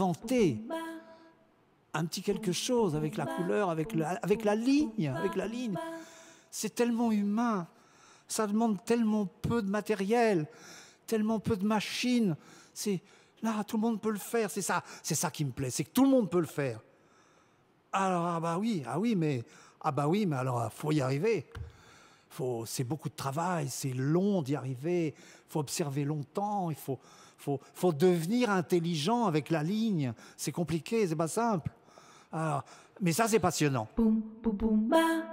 inventer un petit quelque chose avec la couleur, avec, avec la ligne, avec la ligne. C'est tellement humain. Ça demande tellement peu de matériel, tellement peu de machines. C'est là, tout le monde peut le faire. C'est ça, c'est ça qui me plaît. C'est que tout le monde peut le faire. Alors ah bah oui, ah oui, mais ah bah oui, mais alors faut y arriver c'est beaucoup de travail, c'est long d'y arriver, faut observer longtemps, il faut, faut, devenir intelligent avec la ligne. C'est compliqué, c'est pas simple. Ah, mais ça, c'est passionnant. Boum,